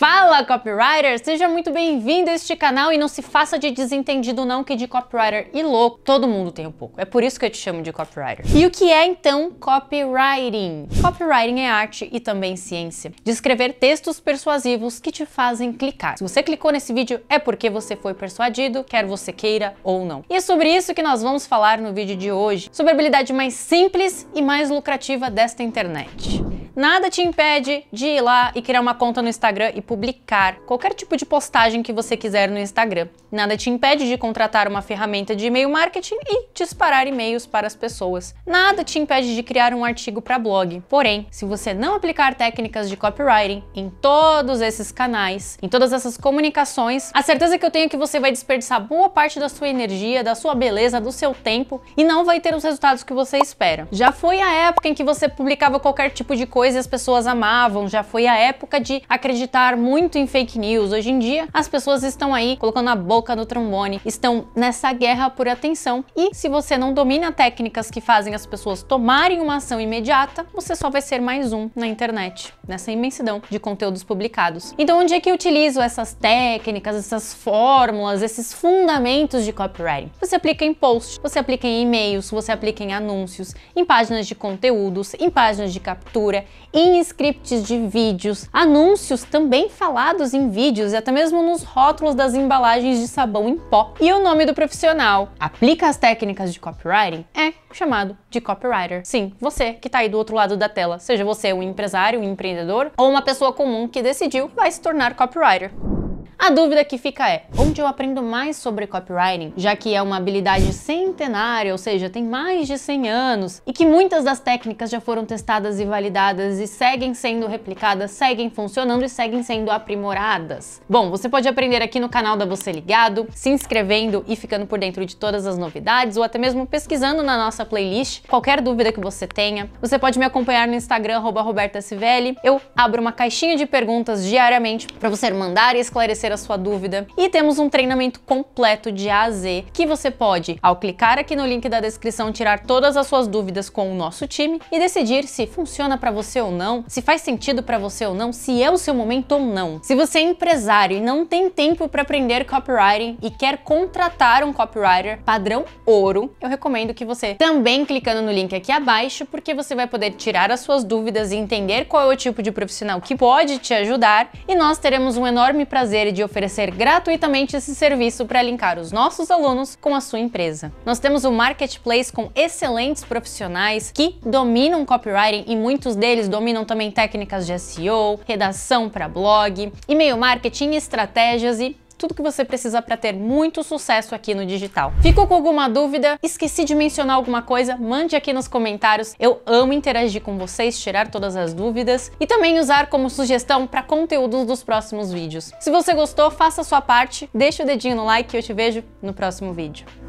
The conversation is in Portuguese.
Fala, copywriter! Seja muito bem-vindo a este canal e não se faça de desentendido não que de copywriter e louco todo mundo tem um pouco. É por isso que eu te chamo de copywriter. E o que é então copywriting? Copywriting é arte e também ciência de escrever textos persuasivos que te fazem clicar. Se você clicou nesse vídeo é porque você foi persuadido, quer você queira ou não. E é sobre isso que nós vamos falar no vídeo de hoje, sobre a habilidade mais simples e mais lucrativa desta internet nada te impede de ir lá e criar uma conta no Instagram e publicar qualquer tipo de postagem que você quiser no Instagram. Nada te impede de contratar uma ferramenta de e-mail marketing e disparar e-mails para as pessoas. Nada te impede de criar um artigo para blog. Porém, se você não aplicar técnicas de copywriting em todos esses canais, em todas essas comunicações, a certeza que eu tenho é que você vai desperdiçar boa parte da sua energia, da sua beleza, do seu tempo e não vai ter os resultados que você espera. Já foi a época em que você publicava qualquer tipo de coisa coisa e as pessoas amavam, já foi a época de acreditar muito em fake news. Hoje em dia, as pessoas estão aí colocando a boca no trombone, estão nessa guerra por atenção e se você não domina técnicas que fazem as pessoas tomarem uma ação imediata, você só vai ser mais um na internet, nessa imensidão de conteúdos publicados. Então, onde é que eu utilizo essas técnicas, essas fórmulas, esses fundamentos de copywriting? Você aplica em posts, você aplica em e-mails, você aplica em anúncios, em páginas de conteúdos, em páginas de captura, em scripts de vídeos, anúncios também falados em vídeos e até mesmo nos rótulos das embalagens de sabão em pó. E o nome do profissional aplica as técnicas de copywriting é chamado de copywriter. Sim, você que está aí do outro lado da tela, seja você um empresário, um empreendedor ou uma pessoa comum que decidiu vai se tornar copywriter. A dúvida que fica é, onde eu aprendo mais sobre copywriting, já que é uma habilidade centenária, ou seja, tem mais de 100 anos, e que muitas das técnicas já foram testadas e validadas e seguem sendo replicadas, seguem funcionando e seguem sendo aprimoradas? Bom, você pode aprender aqui no canal da Você Ligado, se inscrevendo e ficando por dentro de todas as novidades, ou até mesmo pesquisando na nossa playlist, qualquer dúvida que você tenha. Você pode me acompanhar no Instagram, Civelli. Eu abro uma caixinha de perguntas diariamente para você mandar e esclarecer a sua dúvida. E temos um treinamento completo de A a Z que você pode, ao clicar aqui no link da descrição, tirar todas as suas dúvidas com o nosso time e decidir se funciona para você ou não, se faz sentido para você ou não, se é o seu momento ou não. Se você é empresário e não tem tempo para aprender copywriting e quer contratar um copywriter padrão ouro, eu recomendo que você também clicando no link aqui abaixo, porque você vai poder tirar as suas dúvidas e entender qual é o tipo de profissional que pode te ajudar e nós teremos um enorme prazer de de oferecer gratuitamente esse serviço para linkar os nossos alunos com a sua empresa. Nós temos um marketplace com excelentes profissionais que dominam copywriting e muitos deles dominam também técnicas de SEO, redação para blog, e-mail marketing, estratégias e tudo que você precisa para ter muito sucesso aqui no digital. Ficou com alguma dúvida? Esqueci de mencionar alguma coisa? Mande aqui nos comentários. Eu amo interagir com vocês, tirar todas as dúvidas e também usar como sugestão para conteúdos dos próximos vídeos. Se você gostou, faça a sua parte, deixa o dedinho no like e eu te vejo no próximo vídeo.